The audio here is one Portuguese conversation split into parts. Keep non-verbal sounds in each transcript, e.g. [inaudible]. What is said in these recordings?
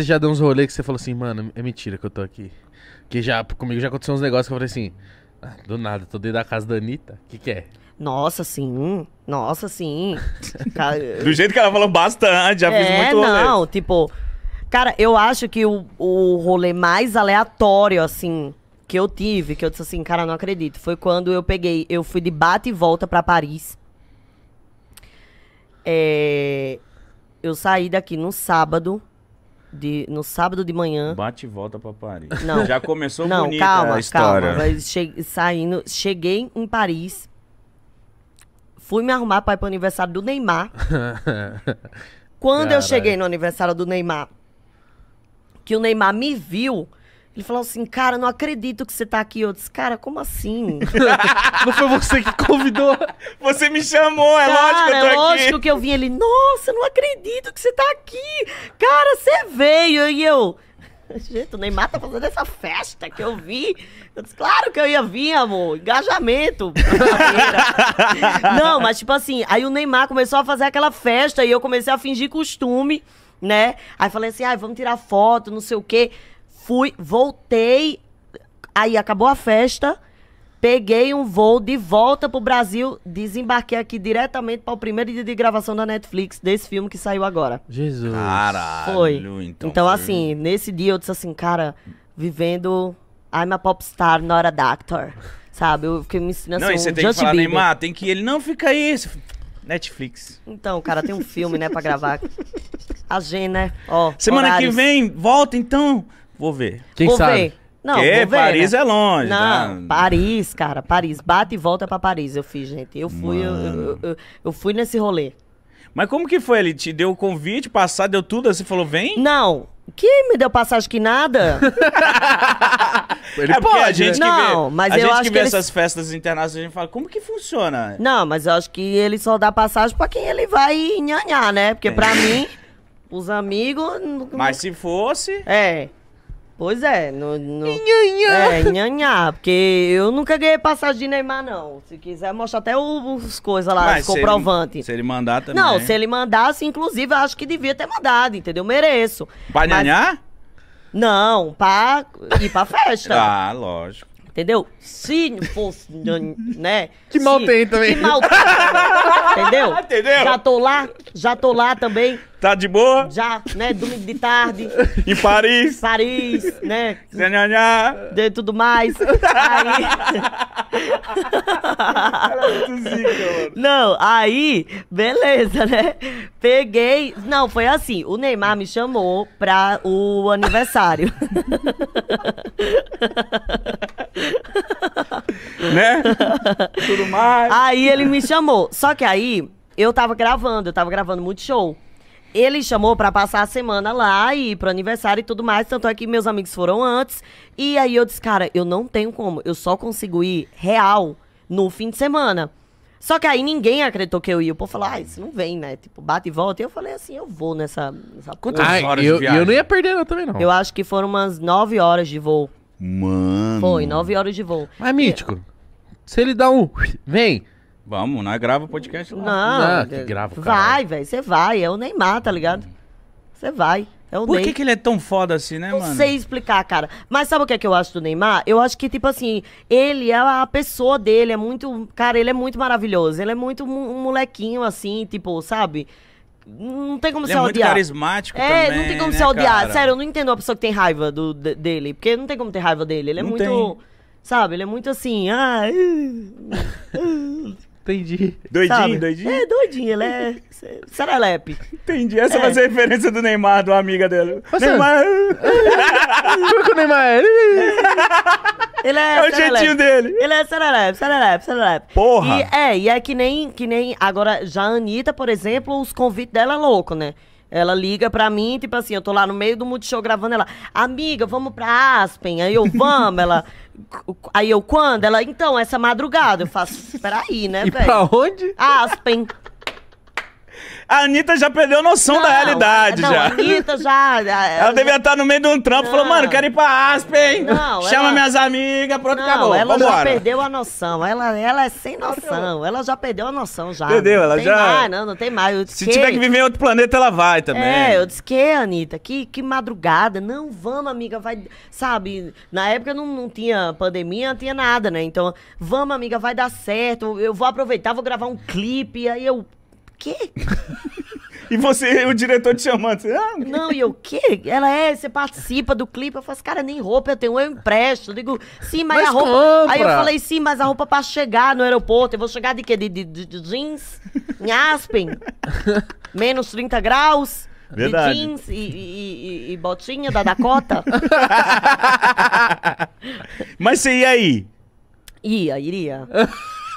Você já deu uns rolês que você falou assim, mano, é mentira que eu tô aqui. Que já, comigo já aconteceu uns negócios que eu falei assim, ah, do nada, tô dentro da casa da Anitta, o que que é? Nossa, sim. Nossa, sim. [laughs] do jeito que ela falou bastante, já é, fiz muito rolê. não, tipo... Cara, eu acho que o, o rolê mais aleatório, assim, que eu tive, que eu disse assim, cara, não acredito, foi quando eu peguei, eu fui de bate e volta pra Paris. É, eu saí daqui no sábado, de, no sábado de manhã. Bate e volta pra Paris. Não. Já começou não, bonita calma, a história. Calma, saindo, cheguei em Paris. Fui me arrumar para ir pro aniversário do Neymar. [laughs] Quando Caralho. eu cheguei no aniversário do Neymar, que o Neymar me viu, ele falou assim, cara, não acredito que você tá aqui. Eu disse, cara, como assim? [laughs] não foi você que convidou? Você me chamou, é cara, lógico que eu tô é aqui. é lógico que eu vim. Ele, nossa, não acredito que você tá aqui. Cara, você veio. E eu, gente, o Neymar tá fazendo essa festa que eu vi. Eu disse, claro que eu ia vir, amor. Engajamento. [laughs] não, mas tipo assim, aí o Neymar começou a fazer aquela festa e eu comecei a fingir costume, né? Aí falei assim, ah, vamos tirar foto, não sei o quê fui, voltei, aí acabou a festa, peguei um voo de volta pro Brasil, desembarquei aqui diretamente para o primeiro dia de gravação da Netflix desse filme que saiu agora. Jesus. Caralho. Foi. Então, então foi. assim, nesse dia eu disse assim, cara, vivendo I'm a popstar, not a doctor. Sabe? Eu fiquei me ensinando assim, Não, e você um tem Just que falar, Bieber. Neymar, tem que ele, não, fica aí. Netflix. Então, cara, tem um filme, né, pra gravar. [laughs] A G, né? Ó, Semana horários. que vem, volta então. Vou ver. Quem vou sabe? Ver. Não, Porque ver, né? Paris né? é longe. Não, né? Paris, cara, Paris. Bate e volta pra Paris, eu fiz, gente. Eu fui, eu, eu, eu, eu, fui nesse rolê. Mas como que foi? Ele te deu o convite, passar, deu tudo, assim, falou, vem? Não, que me deu passagem que nada? [laughs] Ele é pode, a né? gente né? que não, vê, mas a eu gente acho que, vê essas festas internacionais, a gente fala, como que funciona? Não, mas eu acho que ele só dá passagem pra quem ele vai nhanhar, né? Porque pra é. mim, os amigos... Mas se fosse... É... Pois é, no, no... É, nhanhã, porque eu nunca ganhei passagem de Neymar, não. Se quiser, mostra até os coisas lá, os comprovantes. Se ele, se ele mandar também. Não, se ele mandasse, inclusive, eu acho que devia ter mandado, entendeu? Mereço. Pra Mas... nhanhar? Não, pra ir pra festa. ah, lógico. Entendeu? Se fosse, né, né? Que mal se, tem também. Que mal tem. entendeu? [laughs] Entendeu? Já tô lá, já tô lá também. Tá de boa? Já, né? Domingo de tarde. Em Paris? Paris, né? Zanhanhá. De tudo mais. Aí... É não, aí, beleza, né? Peguei. Não, foi assim. O Neymar me chamou pra o aniversário. [laughs] né? Tudo mais. Aí ele me chamou. Só que aí, eu tava gravando, eu tava gravando muito show ele chamou para passar a semana lá e ir pro aniversário e tudo mais. Tanto é que meus amigos foram antes. E aí eu disse, cara, eu não tenho como. Eu só consigo ir real no fim de semana. Só que aí ninguém acreditou que eu ia. O povo falou, ah, isso não vem, né? Tipo, bate e volta. E eu falei assim, eu vou nessa... nessa Quantas Ai, horas eu, de viagem? Eu não ia perder não, também, não. Eu acho que foram umas nove horas de voo. Mano... Foi, nove horas de voo. Mas, é e... Mítico, se ele dá um... Vem... Vamos, nós grava o podcast lá. Não, não que grava, Vai, velho, você vai. É o Neymar, tá ligado? Hum. Você vai. É o Por Ney. que, que ele é tão foda assim, né, não mano? Não sei explicar, cara. Mas sabe o que é que eu acho do Neymar? Eu acho que, tipo assim, ele é a pessoa dele, é muito. Cara, ele é muito maravilhoso. Ele é muito um molequinho, assim, tipo, sabe? não tem como ele se é odiar. muito carismático é, também, não tem como né, se odiar. Cara? Sério, eu não entendo a pessoa que tem raiva do, de, dele. Porque não tem como ter raiva dele. Ele é não muito... Tem. Sabe? Ele é muito assim... Ah, uh, uh, uh. Entendi. Doidinho, Sabe? doidinho? É, doidinho, ela né? é Saralep. Entendi. Essa é. vai ser a referência do Neymar, do amiga dela. Você... Neymar... Como [laughs] que o Neymar é? Ele é, é o serelepe. É jeitinho dele. Ele é Saralep, Saralep, Saralep. Porra! E, é, e é que nem, que nem... Agora, já a Anitta, por exemplo, os convites dela é louco, né? Ela liga pra mim, tipo assim, eu tô lá no meio do Multishow gravando, ela, amiga, vamos pra Aspen. Aí eu, vamos, ela. Aí eu, quando? Ela, então, essa madrugada. Eu faço, peraí, né, velho? Pra onde? Aspen. A Anitta já perdeu noção não, da realidade, não, já. A Anitta já. Ela devia estar no meio de um trampo e falou, mano, quero ir pra Aspen. Não, chama ela... minhas amigas, pronto, não, acabou. Ela já perdeu a noção. Ela, ela é sem noção. Ela já perdeu a noção já. Entendeu? Ela já. Mais, não, não tem mais. Eu Se que... tiver que viver em outro planeta, ela vai também. É, eu disse que, Anitta, que, que madrugada. Não, vamos, amiga, vai. Sabe, na época não, não tinha pandemia, não tinha nada, né? Então, vamos, amiga, vai dar certo. Eu vou aproveitar, vou gravar um clipe. Aí eu quê? E você, o diretor te chamando. ah, não, e eu, o quê? Ela é, você participa do clipe. Eu falo, assim, cara, nem roupa eu tenho, eu empresto. Eu digo, sim, mas, mas a roupa. Compra. Aí eu falei, sim, mas a roupa é pra chegar no aeroporto, eu vou chegar de quê? De, de, de jeans? Em Aspen? [laughs] Menos 30 graus? Verdade. De jeans e, e, e, e botinha da Dakota? [laughs] mas você ia aí? Ia, iria.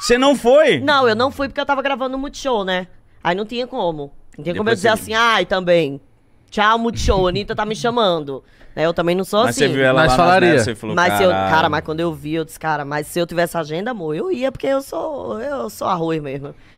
Você não foi? Não, eu não fui porque eu tava gravando o Multishow, né? Aí não tinha como. Não tinha Depois como eu dizer assim, ai, também. Tchau, Multishow, [laughs] Anitta tá me chamando. Né, eu também não sou mas assim. Mas você viu ela mas lá falaria. Nas, né, você falou, mas eu, cara, mas quando eu vi, eu disse, cara, mas se eu tivesse agenda, amor, eu ia, porque eu sou, eu sou arroz mesmo.